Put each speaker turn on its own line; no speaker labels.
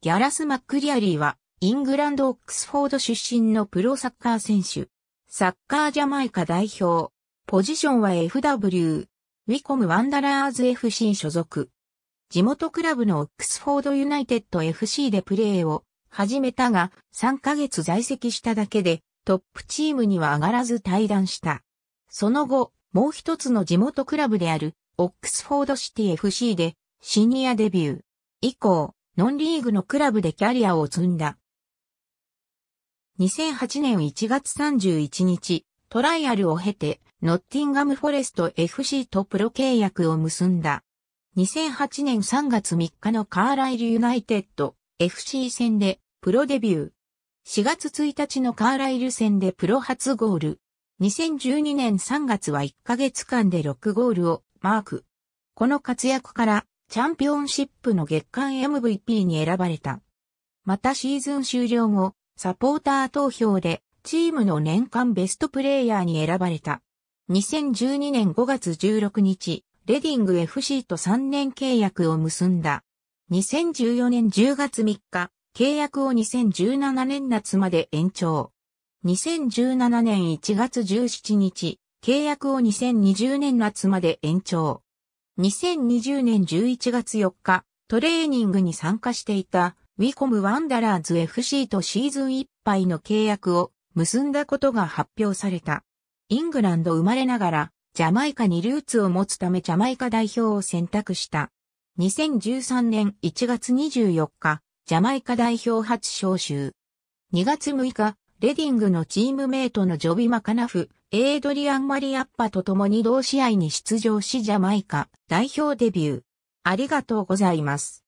ギャラス・マックリアリーは、イングランド・オックスフォード出身のプロサッカー選手。サッカージャマイカ代表。ポジションは FW。ウィコム・ワンダラーズ FC 所属。地元クラブのオックスフォードユナイテッド FC でプレーを始めたが、3ヶ月在籍しただけで、トップチームには上がらず退団した。その後、もう一つの地元クラブである、オックスフォードシティ FC で、シニアデビュー。以降、ノンリーグのクラブでキャリアを積んだ。2008年1月31日、トライアルを経て、ノッティンガムフォレスト FC とプロ契約を結んだ。2008年3月3日のカーライルユナイテッド FC 戦でプロデビュー。4月1日のカーライル戦でプロ初ゴール。2012年3月は1ヶ月間で6ゴールをマーク。この活躍からチャンピオンシップの月間 MVP に選ばれた。またシーズン終了後、サポーター投票でチームの年間ベストプレイヤーに選ばれた。2012年5月16日、レディング FC と3年契約を結んだ。2014年10月3日、契約を2017年夏まで延長。2017年1月17日、契約を2020年夏まで延長。2020年11月4日、トレーニングに参加していた、ウィコムワンダラーズ FC とシーズンいっぱいの契約を結んだことが発表された。イングランド生まれながら、ジャマイカにルーツを持つためジャマイカ代表を選択した。2013年1月24日、ジャマイカ代表初招集。2月6日、レディングのチームメイトのジョビ・マカナフ、エイドリアン・マリアッパと共に同試合に出場しジャマイカ代表デビュー。ありがとうございます。